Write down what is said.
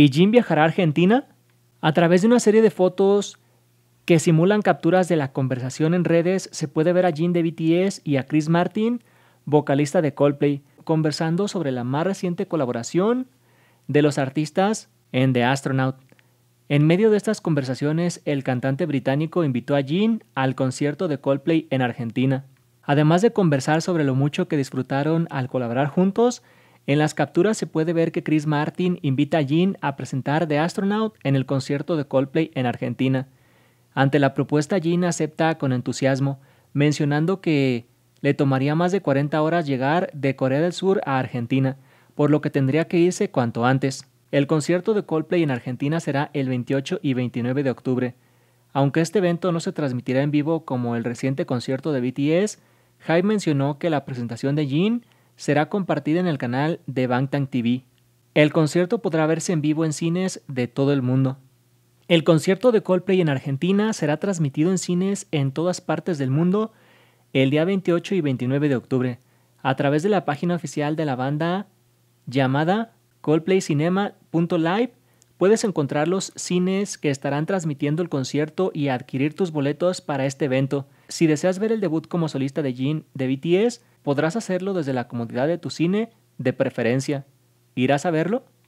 y Jim viajará a Argentina a través de una serie de fotos que simulan capturas de la conversación en redes, se puede ver a Jim de BTS y a Chris Martin, vocalista de Coldplay, conversando sobre la más reciente colaboración de los artistas en The Astronaut. En medio de estas conversaciones, el cantante británico invitó a Jim al concierto de Coldplay en Argentina. Además de conversar sobre lo mucho que disfrutaron al colaborar juntos, en las capturas se puede ver que Chris Martin invita a Jean a presentar The Astronaut en el concierto de Coldplay en Argentina. Ante la propuesta, Jean acepta con entusiasmo, mencionando que le tomaría más de 40 horas llegar de Corea del Sur a Argentina, por lo que tendría que irse cuanto antes. El concierto de Coldplay en Argentina será el 28 y 29 de octubre. Aunque este evento no se transmitirá en vivo como el reciente concierto de BTS, Hyde mencionó que la presentación de Jean será compartida en el canal de Tank TV. El concierto podrá verse en vivo en cines de todo el mundo. El concierto de Coldplay en Argentina será transmitido en cines en todas partes del mundo el día 28 y 29 de octubre a través de la página oficial de la banda llamada coldplaycinema.live. Puedes encontrar los cines que estarán transmitiendo el concierto y adquirir tus boletos para este evento. Si deseas ver el debut como solista de jean de BTS, Podrás hacerlo desde la comodidad de tu cine, de preferencia. ¿Irás a verlo?